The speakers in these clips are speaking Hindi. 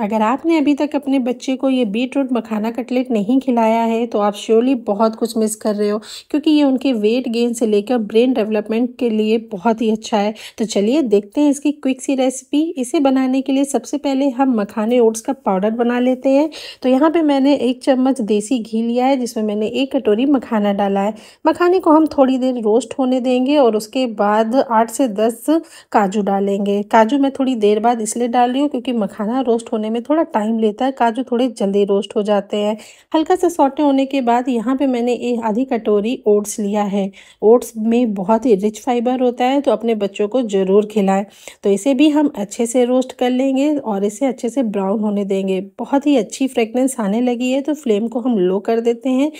अगर आपने अभी तक अपने बच्चे को ये बीट रूट मखाना कटलेट नहीं खिलाया है तो आप श्योरली बहुत कुछ मिस कर रहे हो क्योंकि ये उनके वेट गेन से लेकर ब्रेन डेवलपमेंट के लिए बहुत ही अच्छा है तो चलिए देखते हैं इसकी क्विक सी रेसिपी इसे बनाने के लिए सबसे पहले हम मखाने ओट्स का पाउडर बना लेते हैं तो यहाँ पर मैंने एक चम्मच देसी घी लिया है जिसमें मैंने एक कटोरी मखाना डाला है मखाने को हम थोड़ी देर रोस्ट होने देंगे और उसके बाद आठ से दस काजू डालेंगे काजू मैं थोड़ी देर बाद इसलिए डाल रही हूँ क्योंकि मखाना रोस्ट होने होने में थोड़ा टाइम लेता है काजू थोड़े जल्दी रोस्ट हो जाते हैं हल्का सा सॉटे होने के बाद यहाँ पे मैंने एक आधी कटोरी ओट्स लिया है ओट्स में बहुत ही रिच फाइबर होता है तो अपने बच्चों को ज़रूर खिलाएं तो इसे भी हम अच्छे से रोस्ट कर लेंगे और इसे अच्छे से ब्राउन होने देंगे बहुत ही अच्छी फ्रेगनेंस आने लगी है तो फ्लेम को हम लो कर देते हैं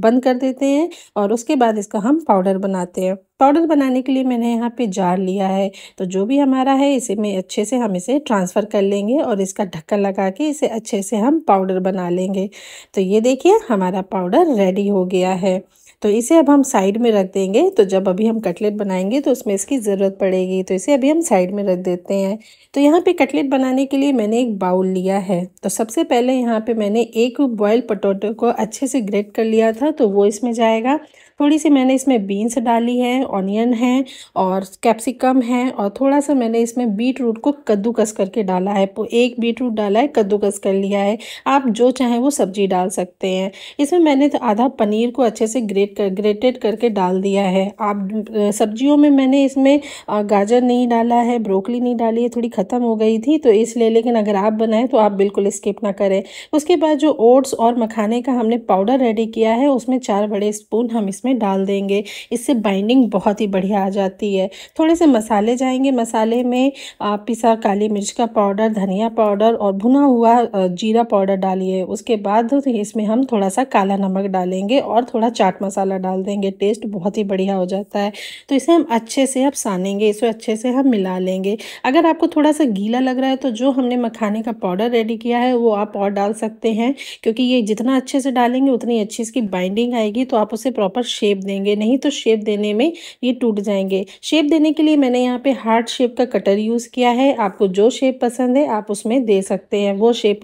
बंद कर देते हैं और उसके बाद इसका हम पाउडर बनाते हैं पाउडर बनाने के लिए मैंने यहाँ पे जार लिया है तो जो भी हमारा है इसे में अच्छे से हम इसे ट्रांसफ़र कर लेंगे और इसका ढक्कन लगा के इसे अच्छे से हम पाउडर बना लेंगे तो ये देखिए हमारा पाउडर रेडी हो गया है तो इसे अब हम साइड में रख देंगे तो जब अभी हम कटलेट बनाएंगे तो उसमें इसकी ज़रूरत पड़ेगी तो इसे अभी हम साइड में रख देते हैं तो यहाँ पे कटलेट बनाने के लिए मैंने एक बाउल लिया है तो सबसे पहले यहाँ पे मैंने एक बॉयल पटोटो को अच्छे से ग्रेट कर लिया था तो वो इसमें जाएगा थोड़ी सी मैंने इसमें बीन्स डाली है ऑनियन है और कैप्सिकम है और थोड़ा सा मैंने इसमें बीट रूट को कद्दूकस करके डाला है एक बीट रूट डाला है कद्दूकस कर लिया है आप जो चाहें वो सब्जी डाल सकते हैं इसमें मैंने तो आधा पनीर को अच्छे से ग्रेट कर ग्रेटेड करके डाल दिया है आप सब्जियों में मैंने इसमें गाजर नहीं डाला है ब्रोकली नहीं डाली है थोड़ी ख़त्म हो गई थी तो इसलिए लेकिन अगर आप बनाएं तो आप बिल्कुल स्किप ना करें उसके बाद जो ओट्स और मखाने का हमने पाउडर रेडी किया है उसमें चार बड़े स्पून हम इसमें इसमें डाल देंगे इससे बाइंडिंग बहुत ही बढ़िया आ जाती है थोड़े से मसाले जाएंगे मसाले में आप पिसा काली मिर्च का पाउडर धनिया पाउडर और भुना हुआ जीरा पाउडर डालिए उसके बाद इसमें हम थोड़ा सा काला नमक डालेंगे और थोड़ा चाट मसाला डाल देंगे टेस्ट बहुत ही बढ़िया हो जाता है तो इसे हम अच्छे से अब सानेंगे इसे अच्छे से हम मिला लेंगे अगर आपको थोड़ा सा गीला लग रहा है तो जो हमने मखाने का पाउडर रेडी किया है वो आप और डाल सकते हैं क्योंकि ये जितना अच्छे से डालेंगे उतनी अच्छी इसकी बाइंडिंग आएगी तो आप उसे प्रॉपर शेप देंगे नहीं तो शेप देने में ये टूट जाएंगे शेप देने के लिए मैंने यहाँ पे हार्ट शेप का कटर यूज़ किया है आपको जो शेप पसंद है आप उसमें दे सकते हैं वो शेप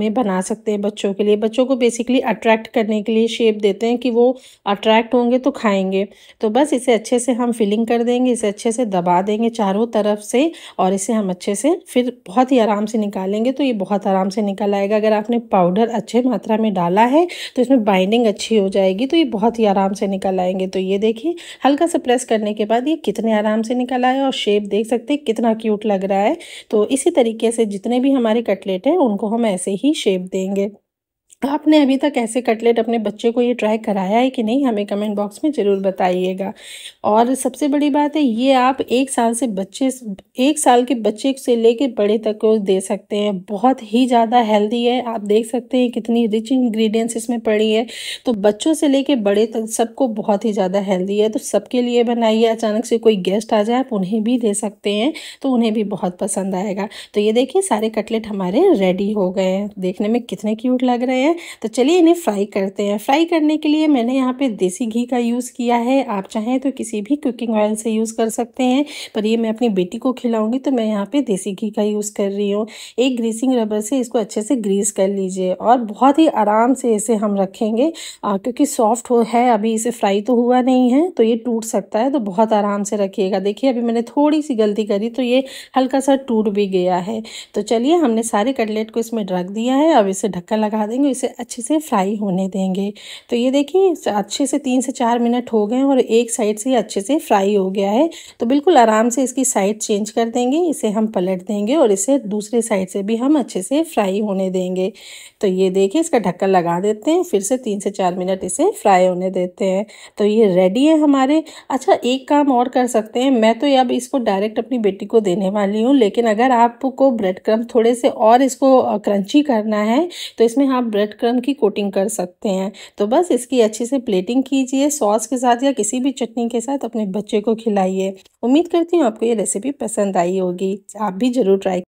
में बना सकते हैं बच्चों के लिए बच्चों को बेसिकली अट्रैक्ट करने के लिए शेप देते हैं कि वो अट्रैक्ट होंगे तो खाएंगे तो बस इसे अच्छे से हम फिलिंग कर देंगे इसे अच्छे से दबा देंगे चारों तरफ से और इसे हम अच्छे से फिर बहुत ही आराम से निकालेंगे तो ये बहुत आराम से निकल आएगा अगर आपने पाउडर अच्छे मात्रा में डाला है तो इसमें बाइंडिंग अच्छी हो जाएगी तो ये बहुत ही आराम से से निकल आएंगे तो ये देखिए हल्का सा प्रेस करने के बाद ये कितने आराम से निकल आए और शेप देख सकते हैं कितना क्यूट लग रहा है तो इसी तरीके से जितने भी हमारे कटलेट हैं उनको हम ऐसे ही शेप देंगे आपने अभी तक ऐसे कटलेट अपने बच्चे को ये ट्राई कराया है कि नहीं हमें कमेंट बॉक्स में ज़रूर बताइएगा और सबसे बड़ी बात है ये आप एक साल से बच्चे एक साल के बच्चे से कर बड़े तक को दे सकते हैं बहुत ही ज़्यादा हेल्दी है आप देख सकते हैं कितनी रिच इंग्रेडिएंट्स इसमें पड़ी है तो बच्चों से कर बड़े तक सबको बहुत ही ज़्यादा हेल्दी है तो सबके लिए बनाइए अचानक से कोई गेस्ट आ जाए आप उन्हें भी दे सकते हैं तो उन्हें भी बहुत पसंद आएगा तो ये देखिए सारे कटलेट हमारे रेडी हो गए हैं देखने में कितने क्यूट लग रहे हैं तो चलिए इन्हें फ्राई करते हैं फ्राई करने के लिए मैंने यहाँ पे देसी घी का यूज़ किया है आप चाहें तो किसी भी कुकिंग ऑयल से यूज़ कर सकते हैं पर ये मैं अपनी बेटी को खिलाऊंगी तो मैं यहाँ पे देसी घी का यूज़ कर रही हूँ एक ग्रीसिंग रबर से इसको अच्छे से ग्रीस कर लीजिए और बहुत ही आराम से इसे हम रखेंगे आ, क्योंकि सॉफ्ट हो है अभी इसे फ्राई तो हुआ नहीं है तो ये टूट सकता है तो बहुत आराम से रखिएगा देखिए अभी मैंने थोड़ी सी गलती करी तो ये हल्का सा टूट भी गया है तो चलिए हमने सारे कटलेट को इसमें रख दिया है अब इसे ढक्कन लगा देंगे इसे इसे अच्छे से फ्राई होने देंगे तो ये देखिए अच्छे से तीन से चार मिनट हो गए और एक साइड से अच्छे से फ्राई हो गया है तो बिल्कुल आराम से इसकी साइड चेंज कर देंगे इसे हम पलट देंगे और इसे दूसरे साइड से भी हम अच्छे से फ्राई होने देंगे तो ये देखिए इसका ढक्कन लगा देते हैं फिर से तीन से चार मिनट इसे फ्राई होने देते हैं तो ये रेडी है हमारे अच्छा एक काम और कर सकते हैं मैं तो अब इसको डायरेक्ट अपनी बेटी को देने वाली हूँ लेकिन अगर आपको ब्रेड क्रम थोड़े से और इसको क्रंची करना है तो इसमें आप ब्रेड ब्रेड क्रम की कोटिंग कर सकते हैं तो बस इसकी अच्छे से प्लेटिंग कीजिए सॉस के साथ या किसी भी चटनी के साथ अपने बच्चे को खिलाइए उम्मीद करती हूँ आपको ये रेसिपी पसंद आई होगी आप भी ज़रूर ट्राई